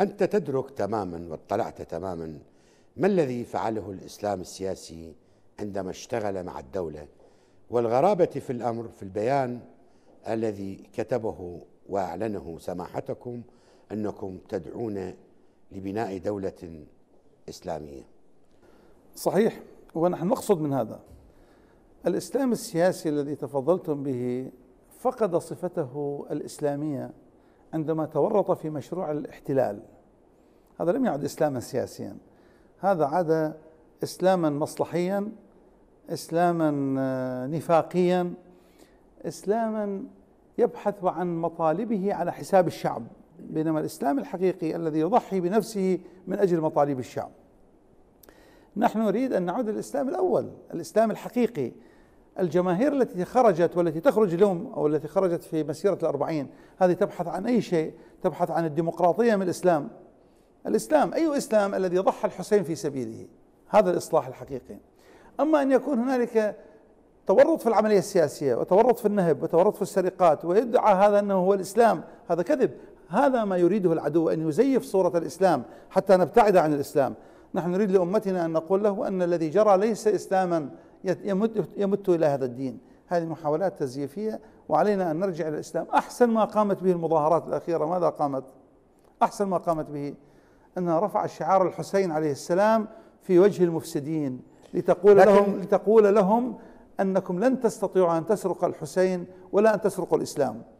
أنت تدرك تماما واطلعت تماما ما الذي فعله الإسلام السياسي عندما اشتغل مع الدولة والغرابة في الأمر في البيان الذي كتبه وأعلنه سماحتكم أنكم تدعون لبناء دولة إسلامية صحيح ونحن نقصد من هذا الإسلام السياسي الذي تفضلتم به فقد صفته الإسلامية عندما تورط في مشروع الاحتلال هذا لم يعد اسلاما سياسيا هذا عاد اسلاما مصلحيا اسلاما آه، نفاقيا اسلاما يبحث عن مطالبه على حساب الشعب بينما الاسلام الحقيقي الذي يضحي بنفسه من اجل مطالب الشعب نحن نريد ان نعود للاسلام الاول الاسلام الحقيقي الجماهير التي خرجت والتي تخرج اليوم أو التي خرجت في مسيرة الأربعين هذه تبحث عن أي شيء تبحث عن الديمقراطية من الإسلام الإسلام أي إسلام الذي ضحى الحسين في سبيله هذا الإصلاح الحقيقي أما أن يكون هنالك تورط في العملية السياسية وتورط في النهب وتورط في السرقات ويدعى هذا أنه هو الإسلام هذا كذب هذا ما يريده العدو أن يزيف صورة الإسلام حتى نبتعد عن الإسلام نحن نريد لأمتنا أن نقول له أن الذي جرى ليس إسلاما يمد يمت الى هذا الدين هذه محاولات تزييفيه وعلينا ان نرجع الى الاسلام احسن ما قامت به المظاهرات الاخيره ماذا قامت؟ احسن ما قامت به انها رفع شعار الحسين عليه السلام في وجه المفسدين لتقول لهم لتقول لهم انكم لن تستطيعوا ان تسرق الحسين ولا ان تسرقوا الاسلام